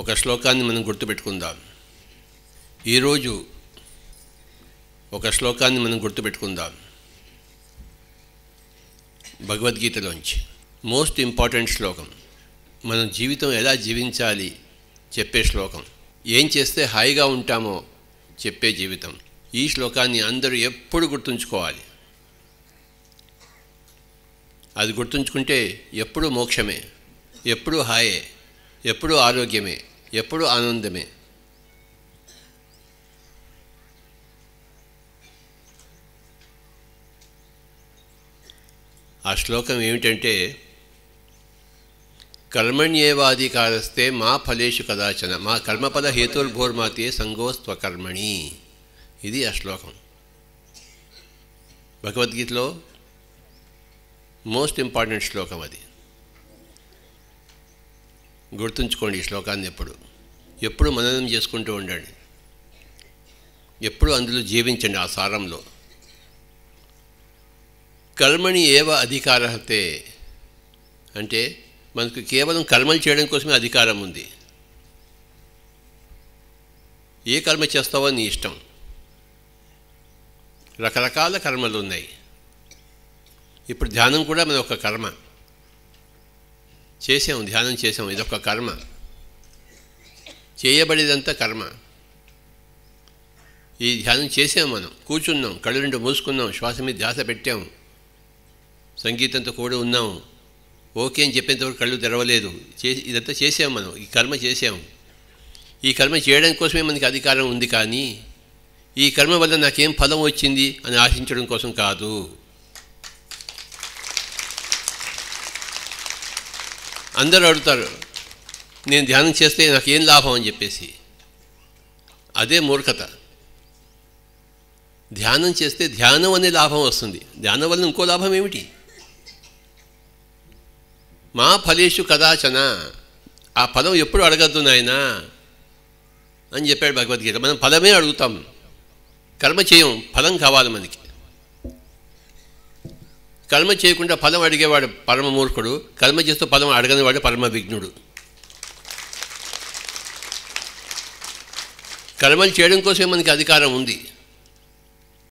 ఒక శ్లోకాన్ని మనం గుర్తుపెట్టుకుందాం ఈరోజు ఒక శ్లోకాన్ని మనం గుర్తుపెట్టుకుందాం భగవద్గీతలోంచి మోస్ట్ ఇంపార్టెంట్ శ్లోకం మనం జీవితం ఎలా జీవించాలి చెప్పే శ్లోకం ఏం చేస్తే హాయిగా ఉంటామో చెప్పే జీవితం ఈ శ్లోకాన్ని అందరూ ఎప్పుడు గుర్తుంచుకోవాలి అది గుర్తుంచుకుంటే ఎప్పుడూ మోక్షమే ఎప్పుడూ హాయే ఎప్పుడూ ఆరోగ్యమే ఎప్పుడూ ఆనందమే ఆ శ్లోకం ఏమిటంటే కర్మణ్యేవాధికారస్తే మా ఫలేషు కదాచన మా కర్మపద హేతుర్భోర్మాతే సంగోస్త్వకర్మణి ఇది ఆ శ్లోకం భగవద్గీతలో మోస్ట్ ఇంపార్టెంట్ శ్లోకం అది గుర్తుంచుకోండి ఈ శ్లోకాన్ని ఎప్పుడు ఎప్పుడు మననం చేసుకుంటూ ఉండండి ఎప్పుడు అందులో జీవించండి ఆ సారంలో కర్మని ఏవ అధికారతే అంటే మనకు కేవలం కర్మలు చేయడం కోసమే అధికారం ఉంది ఏ కర్మ చేస్తావో నీ ఇష్టం రకరకాల కర్మలు ఉన్నాయి ఇప్పుడు ధ్యానం కూడా మన ఒక కర్మ చేసాం ధ్యానం చేసాం ఇదొక కర్మ చేయబడేదంతా కర్మ ఈ ధ్యానం చేసాం మనం కూర్చున్నాం కళ్ళు రెండు మూసుకున్నాం శ్వాస మీద ధ్యాస పెట్టాము సంగీతంతో కూడా ఉన్నాం ఓకే అని చెప్పేంతవరకు కళ్ళు తెరవలేదు చేసి ఇదంతా చేసాం మనం ఈ కర్మ చేసాం ఈ కర్మ చేయడం కోసమే మనకి అధికారం ఉంది కానీ ఈ కర్మ వల్ల నాకేం ఫలం వచ్చింది అని ఆశించడం కోసం కాదు అందరూ అడుగుతారు నేను ధ్యానం చేస్తే నాకు ఏం లాభం అని చెప్పేసి అదే మూర్ఖత ధ్యానం చేస్తే ధ్యానం అనే లాభం వస్తుంది ధ్యానం వల్ల ఇంకో లాభం ఏమిటి మా ఫలేషు కదాచన ఆ పదం ఎప్పుడు అడగద్దు నాయనా అని చెప్పాడు భగవద్గీత మనం ఫలమే అడుగుతాం కర్మ చేయం ఫలం కావాలి మనకి కర్మ చేయకుండా ఫలం అడిగేవాడు పరమ మూర్ఖుడు కర్మ చేస్తూ ఫలం అడగనివాడు పరమ విఘ్నుడు కర్మలు చేయడం కోసమే మనకి అధికారం ఉంది